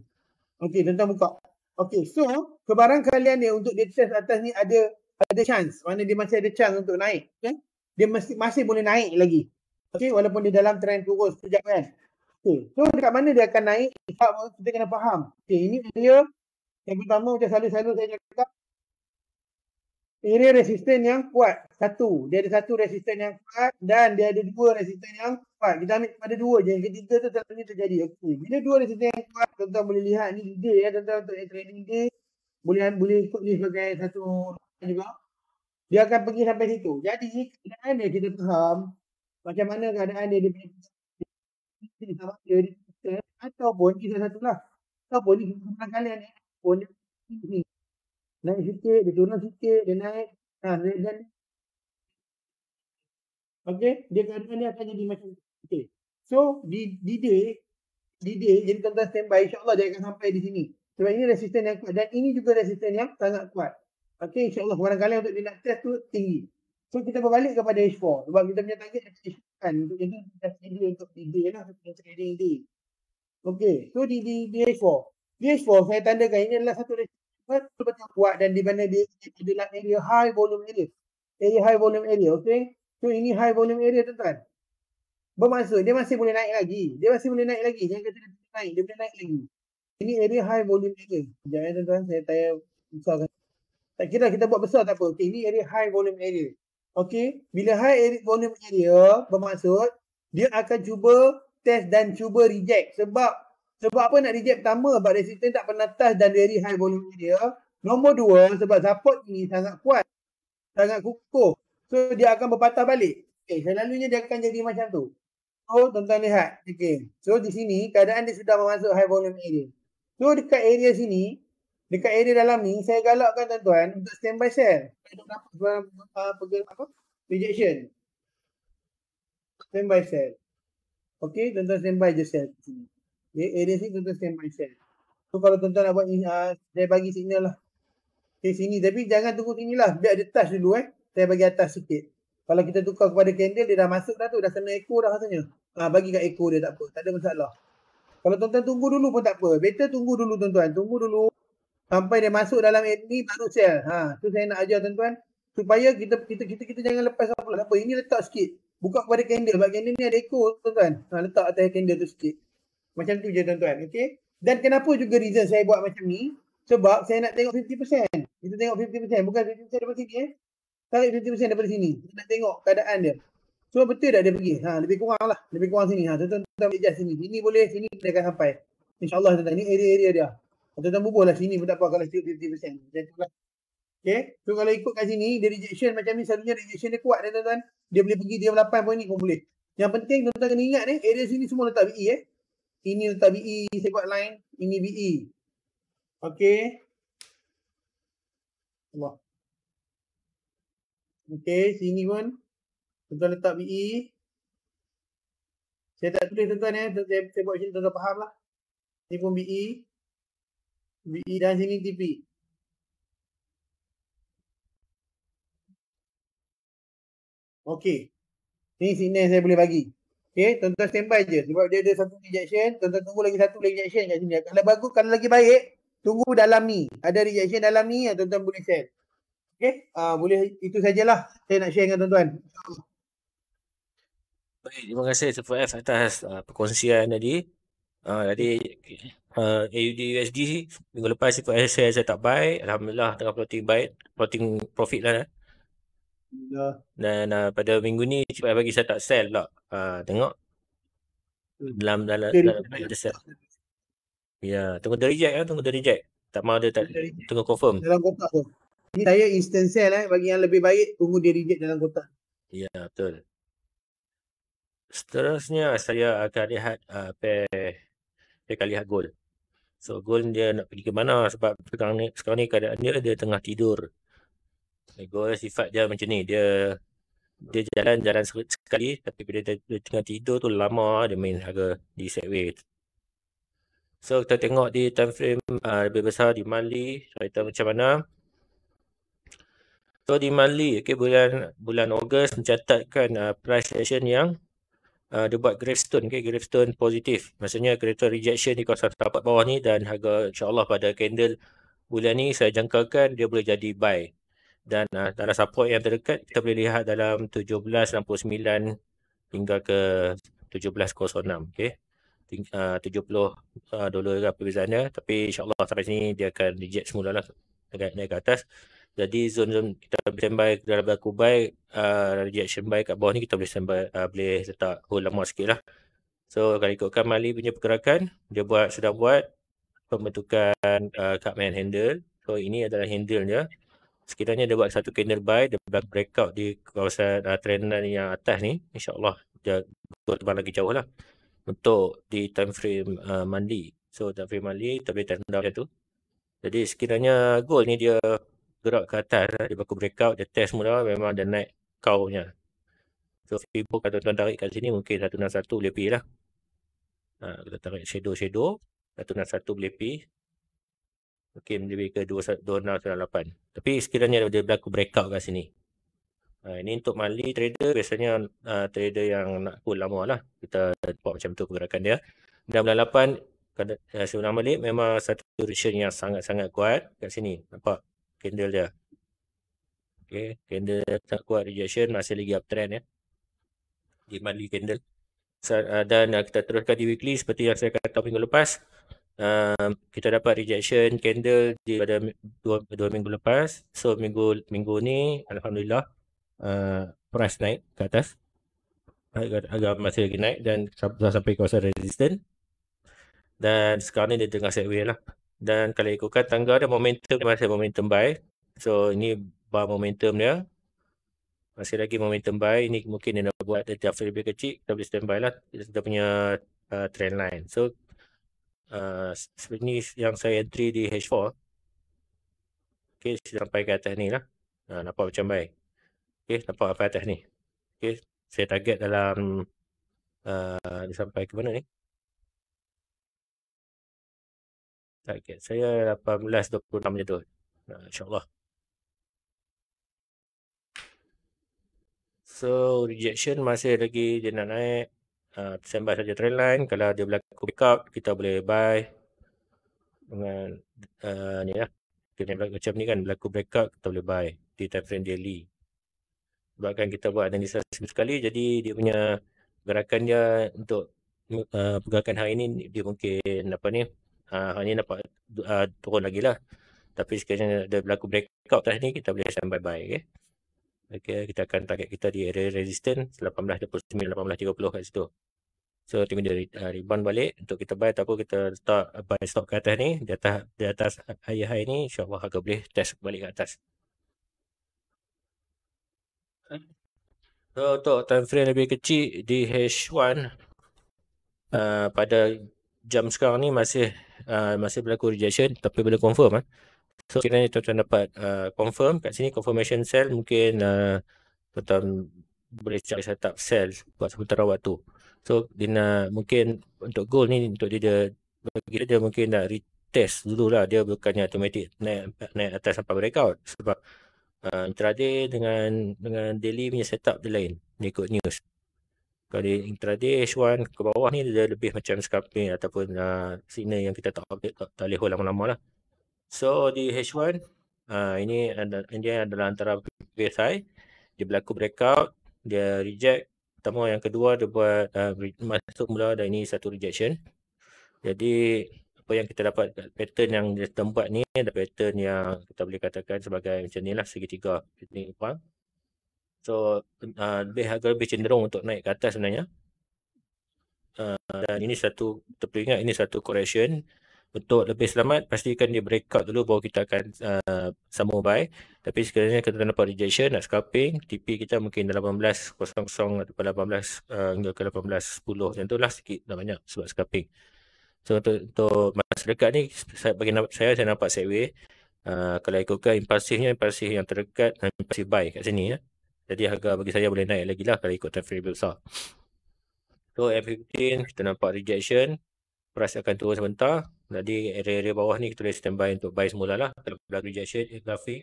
Speaker 2: Okay tuan-tuan buka. Okay so kebarang kalian ni untuk dia test atas ni ada ada chance. Mana dia masih ada chance untuk naik. Okay? Dia masih, masih boleh naik lagi. Okay walaupun dia dalam trend turun sekejap kan. Okey, so dekat mana dia akan naik? Kita kena faham. Okay ini dia yang pertama macam selalu-selalu saya cakap area resisten yang kuat. Satu. Dia ada satu resisten yang kuat dan dia ada dua resisten yang kuat. Kita ambil pada dua je. Yang ketiga tu tak terjadi. Okey. Bila dua resisten yang kuat, tuan-tuan boleh lihat ni D ya. Tuan-tuan untuk training D. Boleh boleh ikut ni sebagai satu juga. Dia akan pergi sampai situ. Jadi keadaan dia kita faham macam mana keadaan dia dia ini sama dia di atau pun kita lah. ataupun di kemenangan yang pun ini Naik sikit, dia turun sikit, dia naik. Ha, naik dan. Okay, dia keadaan dia akan jadi macam Okay. So, di di day, di day, jadi tuan-tuan stand by. InsyaAllah dia akan sampai di sini. Sebab ini resisten yang kuat. Dan ini juga resisten yang sangat kuat. Okay, insyaAllah barangkali untuk dia nak test tu tinggi. So kita berbalik kepada H4 sebab kita punya target adalah H4 kan untuk itu kita sendiri untuk D lah untuk trading D. Okay, so di di H4, di H4 saya tandakan ini adalah satu resisten apa tu betul buat dan di mana dia di dalam area high volume area. Area high volume area, okay? So ini high volume area tuan-tuan. Bermaksud dia masih boleh naik lagi. Dia masih boleh naik lagi. Jangan kata dia naik, dia boleh naik lagi. Ini area high volume area. Jangan eh, tuan-tuan, saya tanya besarkan. Tak kira kita buat besar tak apa. Okay, ini area high volume area. Okay, bila high area, volume area bermaksud dia akan cuba test dan cuba reject sebab sebab apa nak reject pertama sebab resisten tak pernah touch dan very high volume dia. Nombor dua sebab support ini sangat kuat. Sangat kukuh. So dia akan berpatah balik. Okay, eh, selalunya dia akan jadi macam tu. So tuan-tuan lihat. Okay. So di sini keadaan dia sudah masuk high volume area. So dekat area sini, dekat area dalam ni saya galakkan tuan-tuan untuk standby share. Untuk apa? Uh, pegel, apa? Rejection. Standby share. Okay, tuan-tuan standby je share di dia area eh, sini tuan-tuan standby share. So kalau tuan-tuan nak buat uh, saya bagi signal lah. Okay sini tapi jangan tunggu sini lah. Biar dia touch dulu eh. Saya bagi atas sikit. Kalau kita tukar kepada candle dia dah masuk dah tu. Dah kena echo dah rasanya. Ah bagi kat echo dia tak apa. Tak ada masalah. Kalau tuan-tuan tunggu dulu pun tak apa. Better tunggu dulu tuan-tuan. Tunggu dulu. Sampai dia masuk dalam ini baru sell. Ha, tu saya nak ajar tuan-tuan. Supaya kita kita kita kita jangan lepas apa-apa. Ini letak sikit. Buka kepada candle. Sebab candle ni ada echo tuan-tuan. Ha, letak atas candle tu sikit. Macam tu je tuan-tuan. Okay. Dan kenapa juga reason saya buat macam ni? Sebab saya nak tengok 50%. Kita tengok 50%. Bukan 50% daripada sini eh. Tarik 50% daripada sini. Kita nak tengok keadaan dia. So betul tak dia pergi? Ha, lebih kurang lah. Lebih kurang sini. Ha, tuan-tuan ambil jas sini. Sini boleh, sini dia akan sampai. InsyaAllah tuan-tuan. Ini area-area dia. Tuan-tuan bubuh lah sini pun tak apa kalau tengok 50%. Macam lah. Okay. So kalau ikut kat sini, dia rejection macam ni. Selalunya rejection dia kuat dia tuan-tuan. Dia boleh pergi dia 8 poin ni pun boleh. Yang penting tuan-tuan kena ingat ni. Area sini semua letak BE eh ini letak BE, saya buat line, ini BE. Okey. Allah. Okey, sini pun tuan letak BE. Saya tak tulis tuan ya, eh. saya, saya buat sini tuan-tuan faham lah. Ini pun BE. BE dan sini TP. Okey. Ini sini saya boleh bagi. Okay, eh, tuan-tuan standby je. Sebab dia ada satu rejection. Tuan-tuan tunggu lagi satu lagi rejection kat sini. Kalau bagus, kalau lagi baik, tunggu dalam ni. Ada rejection dalam ni yang tuan-tuan boleh share. Okay, uh, ah, boleh itu sajalah saya nak share dengan tuan-tuan.
Speaker 1: Baik, terima kasih CFF atas uh, perkongsian tadi. Uh, tadi uh, AUD USD minggu lepas CFF saya, saya tak baik. Alhamdulillah tengah floating baik. Floating profit lah. Eh. Dan uh, pada minggu ni cuba bagi saya tak sell lah. Uh, tengok. Hmm. Dalam dalam dalam sell. Ya, tunggu dia reject ya, tunggu dia reject. Tak mau dia tak tunggu confirm.
Speaker 2: Dalam kotak tu. Ini saya instant sell eh bagi yang lebih baik tunggu dia reject dalam kotak.
Speaker 1: Ya, betul. Seterusnya saya akan lihat uh, pair saya akan lihat gold. So gold dia nak pergi ke mana sebab sekarang ni sekarang ni keadaan dia dia tengah tidur. Egois sifat dia macam ni. Dia dia jalan jalan sekali tapi bila dia, dia tengah tidur tu lama dia main harga di segway. So kita tengok di time frame uh, lebih besar di Mali, cerita macam mana. So di Mali, okay, bulan bulan Ogos mencatatkan uh, price action yang uh, dia buat gravestone, okay, gravestone positif. Maksudnya greater rejection di kawasan tapak bawah ni dan harga insyaAllah pada candle bulan ni saya jangkakan dia boleh jadi buy dan uh, ah, dalam support yang terdekat kita boleh lihat dalam 1769 hingga ke 1706 okey ah, uh, 70 ah, dolar uh, perbezaannya tapi insyaallah sampai sini dia akan reject semula lah naik, naik ke atas jadi zon zon kita boleh standby dalam berlaku buy uh, rejection buy kat bawah ni kita boleh standby uh, boleh letak hold lama sikit lah so kalau ikutkan Mali punya pergerakan dia buat sudah buat pembentukan uh, cut main handle so ini adalah handle dia sekiranya dia buat satu candle buy dia breakout di kawasan uh, ah, trend line yang atas ni insyaallah dia buat terbang lagi jauh lah untuk di time frame uh, mandi so time frame mandi tapi time down tu jadi sekiranya goal ni dia gerak ke atas dia buat breakout dia test mula-mula memang dia naik kau nya so Facebook kalau tuan-tuan tarik kat sini mungkin 161 boleh pergi lah uh, ah, kita tarik shadow-shadow 161 boleh pergi Okay, lebih ke 2698. Tapi sekiranya dia berlaku breakout kat sini. Uh, ini untuk mali trader, biasanya uh, trader yang nak pull lama lah. Kita buat macam tu pergerakan dia. 998, kad- uh, sebelum balik memang satu duration yang sangat-sangat kuat kat sini. Nampak candle dia. Okay, candle tak kuat rejection, masih lagi uptrend ya. Di mali candle. Ha, dan kita teruskan di weekly seperti yang saya kata minggu lepas um, kita dapat rejection candle di pada dua, dua minggu lepas so minggu minggu ni alhamdulillah uh, price naik ke atas agak agak masih lagi naik dan sampai kawasan resistance dan sekarang ni dia tengah sideway lah dan kalau ikutkan tangga dia momentum dia masih momentum buy so ini bar momentum dia masih lagi momentum buy ini mungkin dia nak buat dia lebih kecil kita boleh standby lah kita punya uh, trend line so uh, yang saya entry di H4 okay, sampai ke atas ni lah uh, nampak macam baik okay, nampak apa atas ni okay, saya target dalam uh, sampai ke mana ni target saya 18.26 macam tu uh, insyaAllah so rejection masih lagi dia nak naik uh, ah, Send saja trend line Kalau dia berlaku backup Kita boleh buy Dengan uh, Ni lah kita berlaku, Macam ni kan Berlaku backup Kita boleh buy Di time frame daily Sebabkan kita buat analisa sekali Jadi dia punya Gerakan dia Untuk uh, ah, Pergerakan hari ni Dia mungkin Apa ni uh, Hari ni dapat uh, Turun lagi lah Tapi sekiranya ada berlaku breakout Tadi ni Kita boleh send buy, bye Okay Okay, kita akan target kita di area resistance 18.29, 18.30 kat situ. So tiba dia uh, rebound balik untuk kita buy ataupun kita letak uh, buy stop ke atas ni di atas di atas high high ni insyaallah harga boleh test balik ke atas. So untuk time frame lebih kecil di H1 uh, pada jam sekarang ni masih uh, masih berlaku rejection tapi boleh confirm eh. So kiranya tuan-tuan dapat uh, confirm kat sini confirmation sell mungkin uh, tuan-tuan boleh cari setup sell buat sebentar waktu. tu. So dia nak mungkin untuk goal ni untuk dia, dia bagi dia mungkin nak retest dulu lah dia bukannya automatic naik naik atas sampai breakout sebab uh, ah, intraday dengan dengan daily punya setup dia lain dia news kalau dia intraday H1 ke bawah ni dia lebih macam scalping ataupun uh, signal yang kita tak update tak, tak boleh hold lama-lama lah so di H1 uh, ah, ini, ini adalah antara previous dia berlaku breakout dia reject pertama yang kedua dia buat uh, masuk mula dan ini satu rejection jadi apa yang kita dapat pattern yang di tempat ni ada pattern yang kita boleh katakan sebagai macam ni lah segitiga ni kurang so uh, lebih agak lebih cenderung untuk naik ke atas sebenarnya uh, dan ini satu terperingat ini satu correction untuk lebih selamat pastikan dia breakout dulu baru kita akan uh, sambung buy tapi sekiranya kita dapat rejection nak scalping TP kita mungkin 18.00 atau 18 uh, ke 18.10 macam tu lah sikit dah banyak sebab scalping so untuk, untuk masa dekat ni saya, bagi saya saya nampak segway uh, kalau ikutkan impulsifnya impulsif yang terdekat impulsif buy kat sini ya jadi harga bagi saya boleh naik lagi lah kalau ikut time frame besar So F15 kita nampak rejection price akan turun sebentar. Jadi area-area bawah ni kita boleh standby untuk buy semula lah. Kalau dah rejection eh, grafik,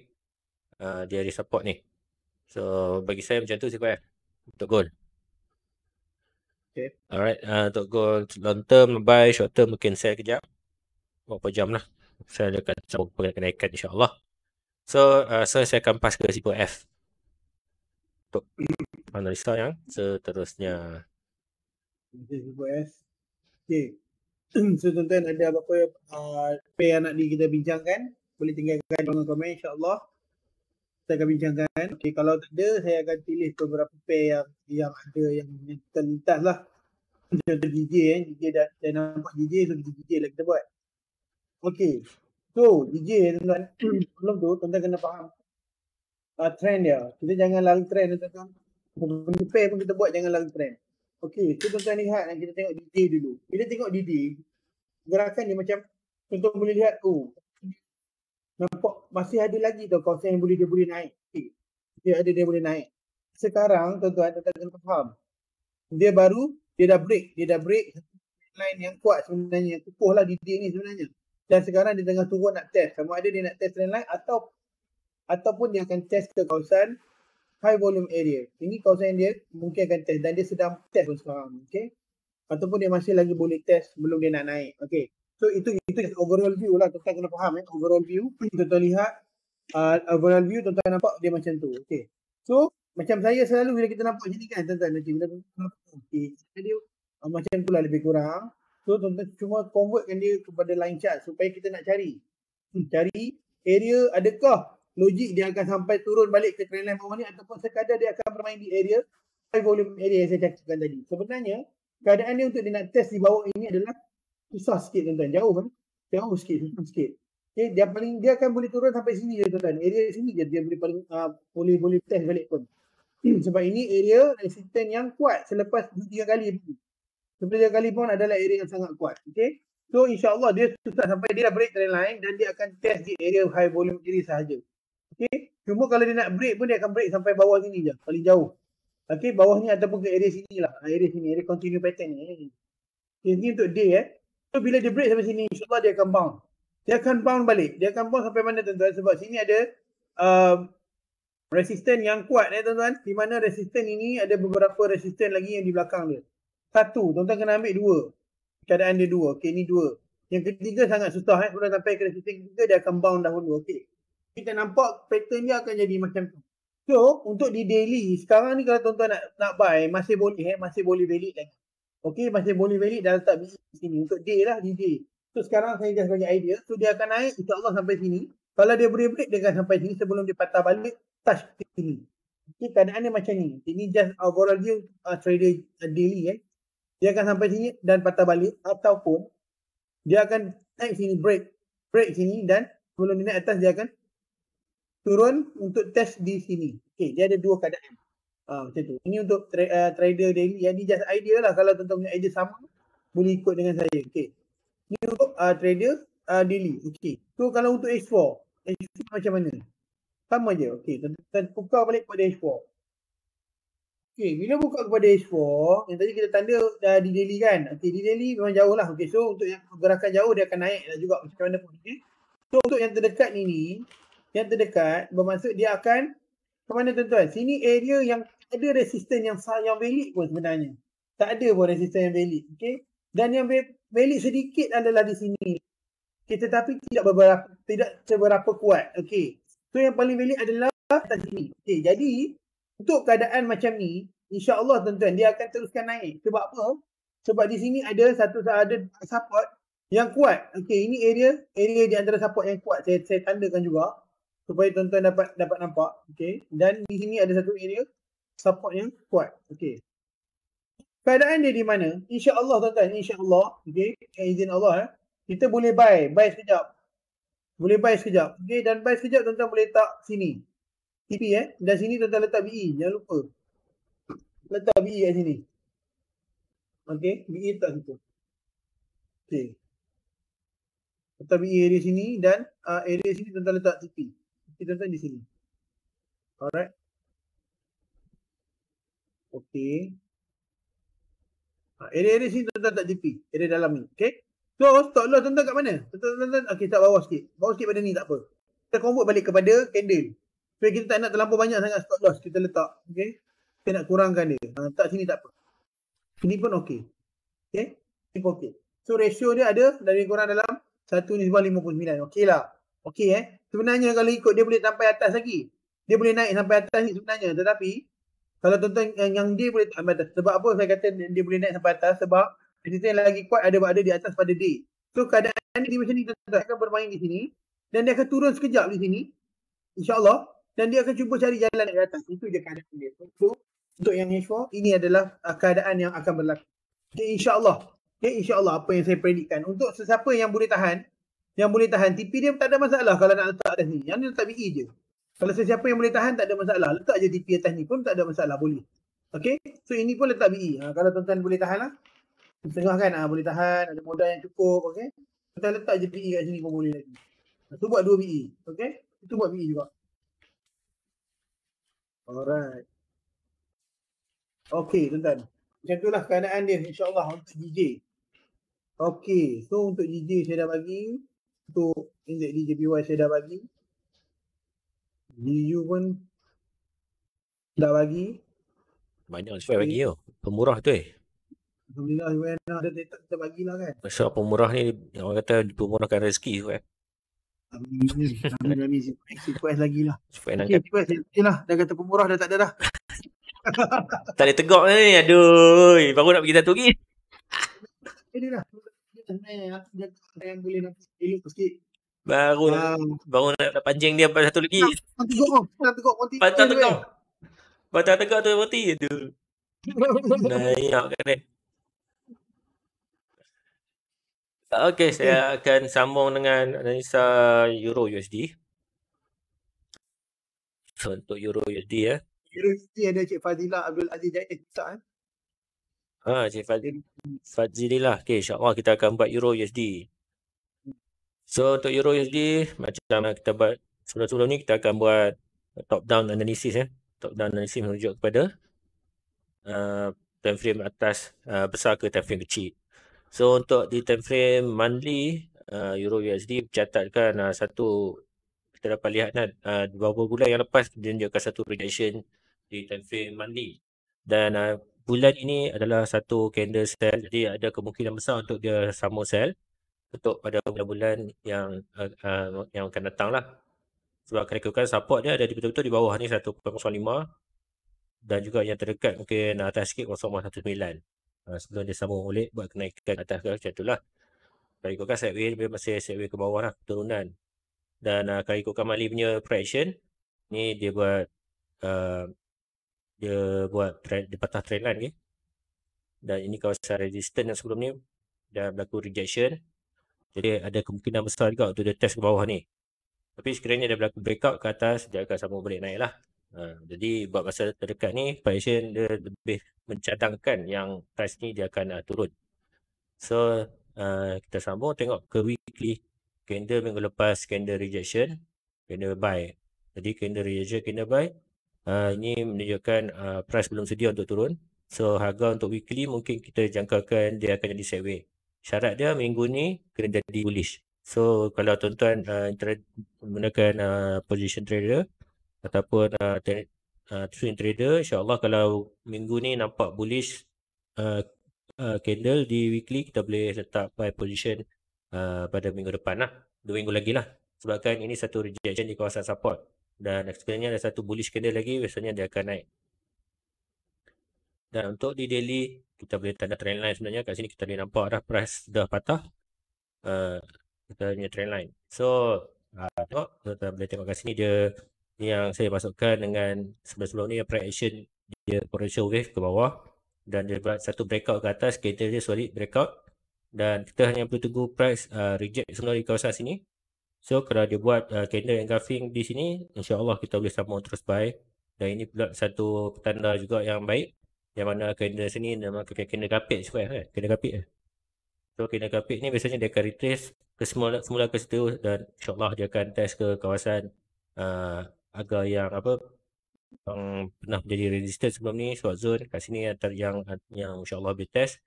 Speaker 1: uh, dia ada support ni. So bagi saya macam tu CQF eh, untuk gold. Okay. Alright, uh, untuk gold long term, buy short term mungkin sell kejap. Berapa jam lah. Saya akan sambung kenaikan insyaAllah. So, uh, so saya akan pass ke F. untuk analisa yang seterusnya.
Speaker 2: Terima kasih, Okay. so tuan-tuan ada apa-apa uh, apa yang nak di kita bincangkan boleh tinggalkan dalam komen insyaAllah kita akan bincangkan okay, kalau tak ada saya akan pilih beberapa pair yang, yang ada yang kita terlintas lah contoh DJ eh DJ dah saya nampak DJ so DJ, DJ lah kita buat Okay so DJ tuan-tuan sebelum tu tuan-tuan kena faham uh, trend dia kita jangan lari trend lah, tuan-tuan pair pun kita buat jangan lari trend Okay, so tuan-tuan lihat kita tengok DJ dulu. Bila tengok DJ, gerakan ni macam contoh boleh lihat oh nampak masih ada lagi tau kawasan yang boleh dia boleh naik dia ada dia boleh naik sekarang tuan-tuan tak kena faham dia baru dia dah break dia dah break line yang kuat sebenarnya yang kukuh lah didik ni sebenarnya dan sekarang dia tengah turun nak test sama ada dia nak test line line atau ataupun dia akan test ke kawasan high volume area ini kawasan yang dia mungkin akan test dan dia sedang test pun sekarang okay? ataupun dia masih lagi boleh test sebelum dia nak naik. Okay. So itu itu overall view lah. Tuan-tuan kena faham eh. Overall view. Tuan-tuan lihat. Uh, overall view tuan-tuan nampak dia macam tu. Okay. So macam saya selalu bila kita nampak macam ni kan tuan-tuan. Macam bila tuan-tuan nampak. Okay. Jadi, uh, macam tu lah lebih kurang. So tuan-tuan cuma convertkan dia kepada line chart supaya kita nak cari. Hmm, cari area adakah logik dia akan sampai turun balik ke trendline bawah ni ataupun sekadar dia akan bermain di area high volume area yang saya cakapkan tadi. Sebenarnya keadaan dia untuk dia nak test di bawah ini adalah susah sikit tuan-tuan. Jauh kan? Jauh sikit, susah sikit. Okay, dia paling dia akan boleh turun sampai sini je tuan-tuan. Area sini je dia boleh paling uh, ah, boleh boleh test balik pun. Hmm, sebab ini area resistance yang kuat selepas 3 kali pun. Sebelum tiga kali pun adalah area yang sangat kuat. Okay. So insyaAllah dia susah sampai dia dah break trend line dan dia akan test di area high volume kiri sahaja. Okay. Cuma kalau dia nak break pun dia akan break sampai bawah sini je. Paling jauh. Okay, bawah ni ataupun ke area sini lah. Ah, area sini, area continue pattern ni. Okay, ni untuk day eh. So, bila dia break sampai sini, insyaAllah dia akan bound. Dia akan bound balik. Dia akan bound sampai mana tuan-tuan? Sebab sini ada um, resisten yang kuat eh tuan-tuan. Di mana resisten ini ada beberapa resisten lagi yang di belakang dia. Satu, tuan-tuan kena ambil dua. Keadaan dia dua. Okay, ni dua. Yang ketiga sangat susah eh. Sudah sampai ke resisten ketiga, dia akan bound dahulu. Okay. Kita nampak pattern dia akan jadi macam tu. So, untuk di daily, sekarang ni kalau tuan-tuan nak, nak buy, masih boleh eh, masih boleh valid lagi. Okay, masih boleh valid dan letak di sini. Untuk day lah, di day. So, sekarang saya just bagi idea. So, dia akan naik, insya Allah sampai sini. Kalau dia boleh break, dia akan sampai sini sebelum dia patah balik, touch ke sini. Okay, keadaan dia macam ni. Ini just overall view uh, trader uh, daily eh. Dia akan sampai sini dan patah balik ataupun dia akan naik sini, break. Break sini dan sebelum dia naik atas, dia akan turun untuk test di sini. Okay, dia ada dua keadaan. Ha, macam tu. Ini untuk tra- uh, trader daily. Yang ni just idea lah. Kalau tuan-tuan punya idea sama, boleh ikut dengan saya. Okay. Ini untuk uh, trader uh, daily. Okay. So, kalau untuk H4, H4 macam mana? Sama je. Okay. Tuan-tuan buka balik kepada H4. Okay. Bila buka kepada H4, yang tadi kita tanda dah di daily kan? Okay. Di daily memang jauh lah. Okay. So, untuk yang gerakan jauh dia akan naik lah juga macam mana pun. Okay. So, untuk yang terdekat ni ni, yang terdekat bermaksud dia akan ke mana tuan-tuan? Sini area yang ada resisten yang yang valid pun sebenarnya. Tak ada pun resisten yang valid. Okay? Dan yang valid sedikit adalah di sini. Okay, tetapi tidak beberapa tidak seberapa kuat. Okay. So yang paling valid adalah atas sini. Okay, jadi untuk keadaan macam ni, insyaAllah tuan-tuan dia akan teruskan naik. Sebab apa? Sebab di sini ada satu ada support yang kuat. Okay, ini area area di antara support yang kuat. Saya, saya tandakan juga supaya tuan-tuan dapat dapat nampak okey dan di sini ada satu area support yang kuat okey keadaan dia di mana insya-Allah tuan-tuan insya-Allah okey izin Allah eh kita boleh buy buy sekejap boleh buy sekejap okey dan buy sekejap tuan-tuan boleh letak sini TP eh dan sini tuan-tuan letak bi, e, jangan lupa letak bi e kat sini okey Bi e letak situ okey letak bi area sini dan uh, area sini tuan-tuan letak TP kita tanya di sini. Alright. Okay. Ha, area-area sini tuan-tuan tak jepi. Area dalam ni. Okay. So, stop loss tuan-tuan kat mana? Tuan-tuan, okay, tak bawah sikit. Bawah sikit pada ni tak apa. Kita convert balik kepada candle. Supaya so, kita tak nak terlampau banyak sangat stop loss kita letak. Okay. Kita nak kurangkan dia. Ha, tak sini tak apa. Ini pun okay. Okay. Ini pun okay. So, ratio dia ada dari kurang dalam 1 ni sebuah 59. Okay lah. Okey eh. Sebenarnya kalau ikut dia boleh sampai atas lagi. Dia boleh naik sampai atas ni sebenarnya. Tetapi kalau tuan-tuan yang, yang dia boleh sampai atas. Sebab apa saya kata dia boleh naik sampai atas? Sebab entity yang lagi kuat ada ada di atas pada D. So keadaan dia macam ni tuan-tuan akan bermain di sini. Dan dia akan turun sekejap di sini. InsyaAllah. Dan dia akan cuba cari jalan naik atas. Itu je keadaan dia. So untuk yang H4 ini adalah uh, keadaan yang akan berlaku. Okay, InsyaAllah. Okay, InsyaAllah apa yang saya predikkan. Untuk sesiapa yang boleh tahan yang boleh tahan TP dia tak ada masalah kalau nak letak atas ni. Yang ni letak BE je. Kalau sesiapa yang boleh tahan tak ada masalah. Letak je TP atas ni pun tak ada masalah. Boleh. Okay. So ini pun letak BE. Ha, kalau tuan-tuan boleh tahan lah. Tengah kan ha, boleh tahan. Ada modal yang cukup. Okay. Kita letak je BE kat sini pun boleh lagi. Ha, tu buat dua BE. Okay. Itu buat BE juga. Alright. Okay tuan-tuan. Macam itulah keadaan dia insyaAllah untuk DJ. Okay, so untuk DJ saya dah bagi untuk indek di JPY saya dah bagi. DU pun dah bagi. Banyak sesuai bagi
Speaker 1: tu. Pemurah tu eh.
Speaker 2: Alhamdulillah UN ada data kita bagilah kan.
Speaker 1: Pasal pemurah ni orang kata pemurahkan rezeki tu eh.
Speaker 2: Kami request lagi lah. Supaya request lagi lah. Dah kata pemurah dah tak ada dah.
Speaker 1: tak ada tegak ni. Aduh. Baru nak pergi satu lagi. Ini lah. Baru uh, Baru nak, nak panjang dia Satu lagi
Speaker 2: Pantang tegak Pantang tegak
Speaker 1: Pantang tegak tu Mati kan? tu Nayak kan eh Okay, saya hmm. akan sambung dengan analisa Euro USD. So, untuk Euro USD ya.
Speaker 2: Euro USD ada Cik Fazila Abdul Aziz Jaya. Eh, tak, eh?
Speaker 1: Ha, Cik ni lah. Okay, insyaAllah kita akan buat Euro USD. So, untuk Euro USD, macam mana kita buat sebelum-sebelum ni, kita akan buat top-down analysis. Eh. Top-down analysis menunjuk kepada uh, time frame atas uh, besar ke time frame kecil. So, untuk di time frame monthly, uh, Euro USD mencatatkan uh, satu, kita dapat lihat kan, uh, beberapa bulan yang lepas, dia menunjukkan satu projection di time frame monthly. Dan uh, bulan ini adalah satu candle sell jadi ada kemungkinan besar untuk dia sama sell untuk pada bulan-bulan yang uh, uh, yang akan datang lah sebab kerekaan support dia ada betul-betul di bawah ni 1.05 dan juga yang terdekat mungkin atas sikit 0.19 uh, ah, sebelum dia sambung oleh buat kenaikan atas ke macam lah. kalau ikutkan sideway dia masih sideway ke bawah lah turunan dan uh, ah, kalau ikutkan Mali punya projection ni dia buat uh, dia buat trend, dia patah trend line okay? dan ini kawasan resistance yang sebelum ni dah berlaku rejection jadi ada kemungkinan besar juga untuk dia test ke bawah ni tapi sekiranya dia berlaku breakout ke atas dia akan sambung balik naik lah ha, jadi buat masa terdekat ni patient dia lebih mencadangkan yang price ni dia akan uh, turun so uh, kita sambung tengok ke weekly candle minggu lepas candle rejection candle buy jadi candle rejection candle buy uh, ini menunjukkan uh, price belum sedia untuk turun. So harga untuk weekly mungkin kita jangkakan dia akan jadi sideway. Syarat dia minggu ni kena jadi bullish. So kalau tuan-tuan ah, menggunakan uh, position trader ataupun uh, uh, trading trader insyaAllah kalau minggu ni nampak bullish uh, uh, candle di weekly kita boleh letak buy position uh, pada minggu depan lah. Dua minggu lagi lah. Sebabkan ini satu rejection di kawasan support dan sebenarnya ada satu bullish candle lagi biasanya dia akan naik dan untuk di daily kita boleh tanda trend line sebenarnya kat sini kita boleh nampak dah price dah patah uh, kita punya trend line so uh, tengok kita boleh tengok kat sini dia ni yang saya masukkan dengan sebelum-sebelum ni price action dia potential wave ke bawah dan dia buat satu breakout ke atas candle dia solid breakout dan kita hanya perlu tunggu price uh, reject sebenarnya di kawasan sini So kalau dia buat uh, candle engulfing di sini insya Allah kita boleh sama terus buy Dan ini pula satu petanda juga yang baik Yang mana candle sini nama candle carpet juga kan Candle carpet eh? So candle carpet ni biasanya dia akan retrace ke semula, semula ke situ Dan insya Allah dia akan test ke kawasan uh, Agar yang apa yang pernah menjadi resistance sebelum ni short zone kat sini antara yang yang insyaallah boleh test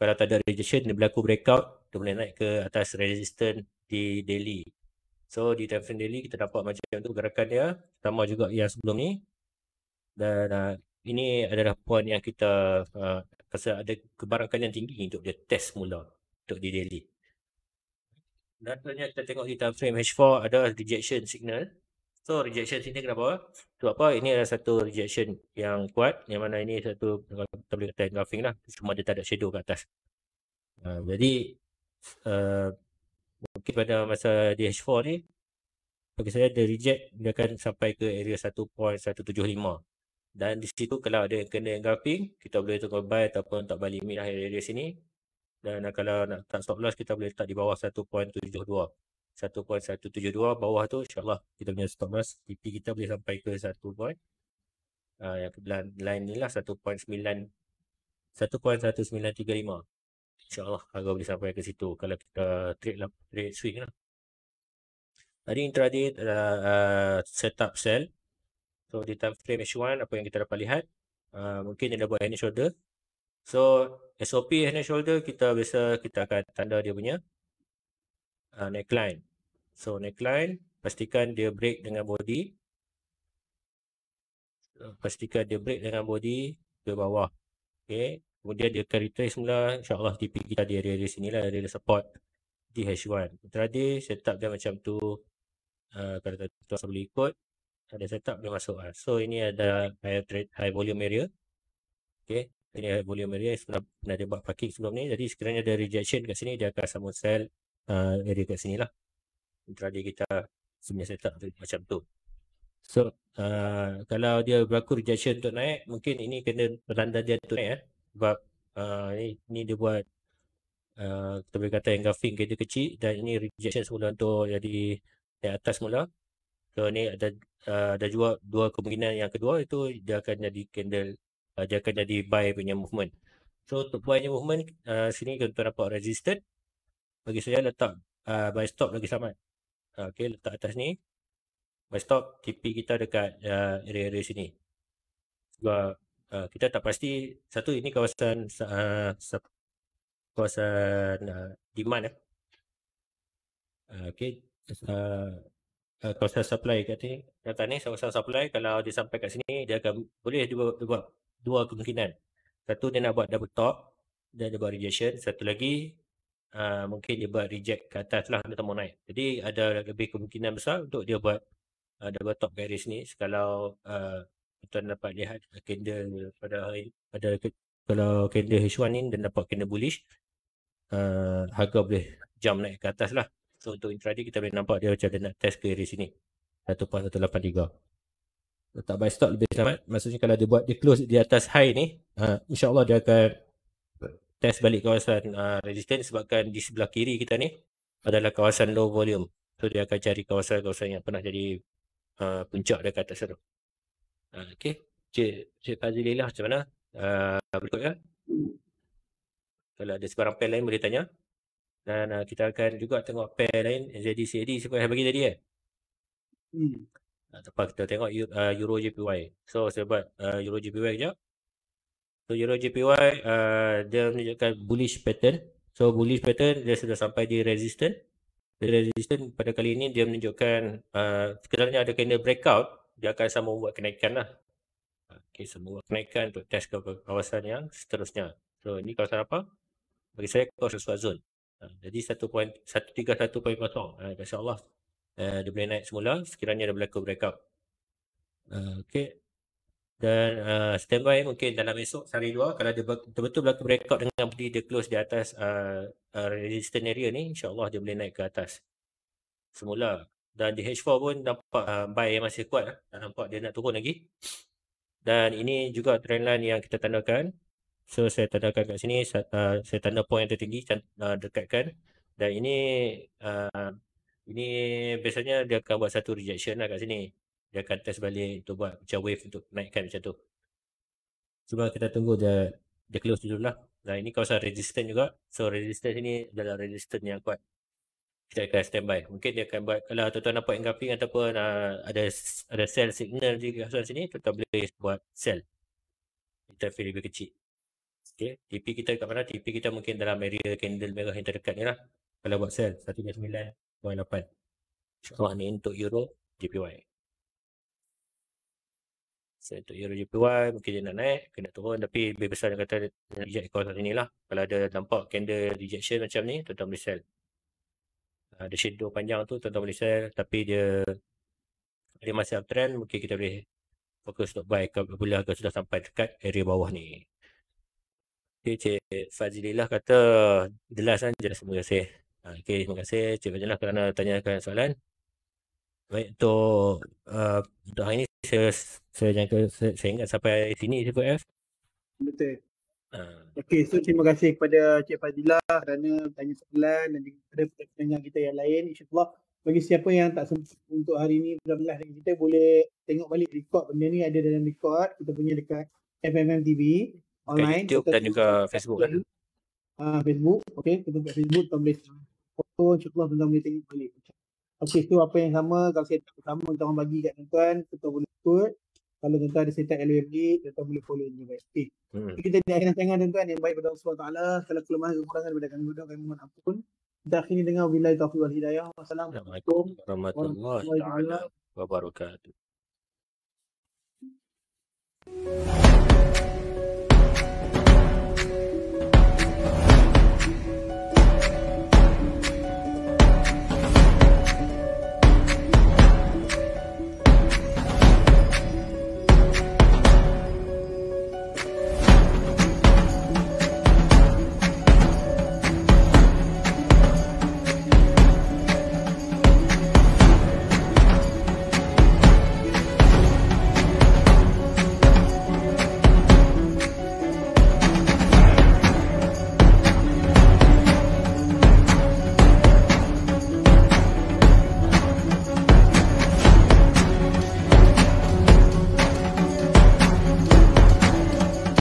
Speaker 1: kalau tak ada rejection dia berlaku breakout dia naik ke atas resistance di daily So di daily kita dapat macam tu gerakan dia Sama juga yang sebelum ni Dan uh, ini adalah point yang kita uh, Rasa ada kebarangkan yang tinggi untuk dia test mula Untuk di daily Datanya kita tengok di time frame H4 ada rejection signal So rejection signal kenapa? Sebab apa? Ini adalah satu rejection yang kuat Yang mana ini satu kalau kita boleh kata graphing lah Cuma dia tak ada shadow kat atas uh, Jadi uh, mungkin pada masa di H4 ni bagi saya dia reject dia akan sampai ke area 1.175 dan di situ kalau ada yang kena engulfing kita boleh tunggu buy ataupun tak balik limit lah area sini dan kalau nak tak stop loss kita boleh letak di bawah 1.72 1.172 bawah tu insyaAllah kita punya stop loss TP kita boleh sampai ke 1. Uh, ah, yang kebelahan line ni lah 1.9 1.1935 InsyaAllah harga boleh sampai ke situ kalau kita trade, lah, trade swing lah. Tadi intraday uh, uh, setup sell. So di time frame H1 apa yang kita dapat lihat. Uh, mungkin dia dah buat hand shoulder. So SOP hand shoulder kita biasa kita akan tanda dia punya uh, neckline. So neckline pastikan dia break dengan body. Pastikan dia break dengan body ke bawah. Okay. Kemudian dia akan retrace semula InsyaAllah TP kita di area-area sini lah Area support di H1 Intraday setup dia macam tu uh, Kalau tak tuan boleh ikut Ada setup dia masuk lah So ini ada high, trade, high volume area Okay ini high volume area sebelum pernah dia buat parking sebelum ni Jadi sekiranya ada rejection kat sini Dia akan sambung sell uh, area kat sini lah Intraday kita sebenarnya setup tu, macam tu So uh, kalau dia berlaku rejection untuk naik Mungkin ini kena peranda dia untuk naik eh sebab uh, ni, ni dia buat uh, kita boleh kata engraving kereta kecil dan ini rejection semula tu jadi naik atas semula so ni ada uh, ada uh, juga dua kemungkinan yang kedua itu dia akan jadi candle uh, dia akan jadi buy punya movement so untuk buy punya movement uh, sini kita dapat resistant bagi saya letak uh, buy stop lagi selamat uh, Okay, letak atas ni buy stop TP kita dekat uh, area-area sini sebab uh, kita tak pasti satu ini kawasan uh, kawasan uh, demand eh. okay. Uh, kawasan supply kat sini. Kata ni kawasan supply kalau dia sampai kat sini dia akan boleh dua, dua, dua kemungkinan. Satu dia nak buat double top dan dia buat rejection. Satu lagi uh, mungkin dia buat reject ke atas lah dia tak mau naik. Jadi ada lebih kemungkinan besar untuk dia buat uh, double top garis ni. Kalau uh, tuan dapat lihat candle pada hari pada kalau candle h ni dan dapat candle bullish uh, harga boleh jump naik ke atas lah so untuk intraday kita boleh nampak dia macam dia nak test ke area sini 1.183 tak buy stop lebih selamat maksudnya kalau dia buat dia close di atas high ni uh, insyaAllah dia akan test balik kawasan uh, resistance sebabkan di sebelah kiri kita ni adalah kawasan low volume so dia akan cari kawasan-kawasan yang pernah jadi uh, puncak dekat atas sana Ah, Okey. Cik, Cik Fazilillah macam mana? Uh, berikut ya. Kalau ada sekarang pair lain boleh tanya. Dan uh, kita akan juga tengok pair lain. NZD, CAD siapa yang bagi tadi ya? Hmm. Tak kita tengok uh, Euro JPY. So saya buat uh, Euro JPY kejap. So Euro JPY uh, dia menunjukkan bullish pattern. So bullish pattern dia sudah sampai di resistance. Di resistance pada kali ini dia menunjukkan uh, sekarangnya ada candle breakout dia akan sama buat kenaikan lah. Okay, semua kenaikan untuk test ke kawasan yang seterusnya. So, ini kawasan apa? Bagi saya, kawasan suat zone. Ha, jadi, 1.31.0. Uh, Kasi Allah, uh, dia boleh naik semula sekiranya ada berlaku breakout. Uh, okay. Dan uh, standby mungkin dalam esok, hari dua, kalau dia betul-betul berlaku breakout dengan body dia close di atas uh, uh, resistance area ni, insyaAllah dia boleh naik ke atas. Semula, dan di H4 pun dapat uh, buy yang masih kuat tak ah. nampak dia nak turun lagi dan ini juga trend line yang kita tandakan so saya tandakan kat sini saya, uh, saya tanda point yang tertinggi uh, dekatkan dan ini uh, ini biasanya dia akan buat satu rejection lah kat sini dia akan test balik untuk buat macam wave untuk naikkan macam tu cuma kita tunggu dia dia close dulu lah Nah ini kawasan resistance juga so resistance ini adalah resistance yang kuat kita akan standby. Mungkin dia akan buat kalau tuan-tuan nampak engraving ataupun uh, ada ada cell signal di kawasan sini, tuan-tuan boleh buat cell. Interface lebih kecil. Okay. TP kita kat mana? TP kita mungkin dalam area candle merah yang terdekat ni lah. Kalau buat cell, 139.8. InsyaAllah ni untuk Euro JPY. So, untuk Euro JPY mungkin dia nak naik, kena turun. Tapi lebih besar yang kata reject kawasan sini lah. Kalau ada nampak candle rejection macam ni, tuan-tuan boleh sell. Ah, ada shadow panjang tu tuan-tuan boleh sell tapi dia dia masih uptrend mungkin kita boleh fokus untuk buy apabila harga sudah sampai dekat area bawah ni Okay, Cik Fazilillah kata jelas kan jelas terima kasih ah, Okay, terima kasih Cik Fazilillah kerana tanyakan soalan Baik, untuk, ah, untuk hari ini saya, saya, jangka, saya, saya ingat sampai sini Cik F Betul Uh. Ah.
Speaker 2: Okay, so terima kasih kepada Cik Fazilah kerana tanya soalan dan juga kepada penanya kita yang lain. InsyaAllah bagi siapa yang tak sempat untuk hari ini Alhamdulillah dengan kita boleh tengok balik rekod benda ni ada dalam rekod kita punya dekat FMM TV online. YouTube
Speaker 1: dan juga Facebook lah.
Speaker 2: Ah uh, Facebook, okay. Kita buat Facebook, kita boleh foto, insyaAllah kita boleh tengok balik. Okay, so apa yang sama, kalau saya tak pertama, kita orang bagi kat tuan-tuan, kita boleh ikut kalau tuan-tuan ada setiap LWMG, tuan-tuan boleh follow juga. Okay. Eh, hmm. Kita di akhir tengah tuan-tuan yang baik kepada Allah SWT. Kalau kelemahan kekurangan daripada kami berdoa, kami mohon ampun. Kita akhiri dengan wilayah Taufiq wal Hidayah. Wassalamualaikum
Speaker 1: warahmatullahi wabarakatuh. Thank you.